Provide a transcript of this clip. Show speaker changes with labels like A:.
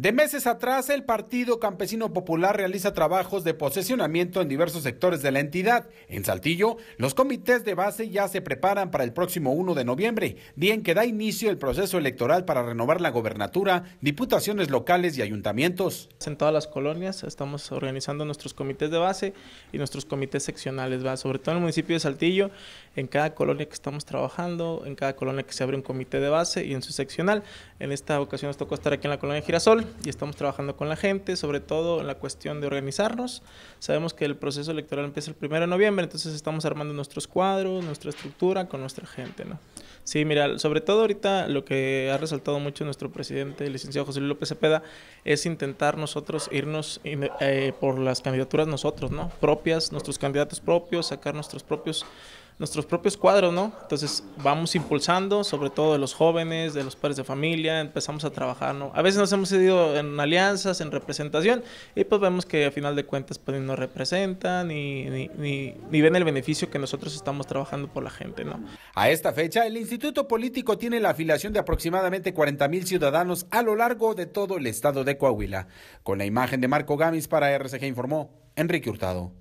A: De meses atrás, el Partido Campesino Popular realiza trabajos de posesionamiento en diversos sectores de la entidad. En Saltillo, los comités de base ya se preparan para el próximo 1 de noviembre, día en que da inicio el proceso electoral para renovar la gobernatura,
B: diputaciones locales y ayuntamientos. En todas las colonias estamos organizando nuestros comités de base y nuestros comités seccionales, sobre todo en el municipio de Saltillo, en cada colonia que estamos trabajando, en cada colonia que se abre un comité de base y en su seccional. En esta ocasión nos tocó estar aquí en la colonia Girasol y estamos trabajando con la gente, sobre todo en la cuestión de organizarnos. Sabemos que el proceso electoral empieza el 1 de noviembre, entonces estamos armando nuestros cuadros, nuestra estructura con nuestra gente, ¿no? Sí, mira, sobre todo ahorita lo que ha resaltado mucho nuestro presidente, el licenciado José Luis López Cepeda, es intentar nosotros irnos eh, por las candidaturas nosotros, ¿no? Propias, nuestros candidatos propios, sacar nuestros propios nuestros propios cuadros, ¿no? Entonces vamos impulsando, sobre todo de los jóvenes, de los padres de familia, empezamos a trabajar, ¿no? A veces nos hemos ido en alianzas, en representación, y pues vemos que a final de cuentas pues no representan ni, ven el beneficio que nosotros estamos trabajando por la gente, ¿no? A esta fecha, el Instituto Político tiene la afiliación de aproximadamente 40 mil ciudadanos a lo
A: largo de todo el estado de Coahuila. Con la imagen de Marco Gamis para RCG informó Enrique Hurtado.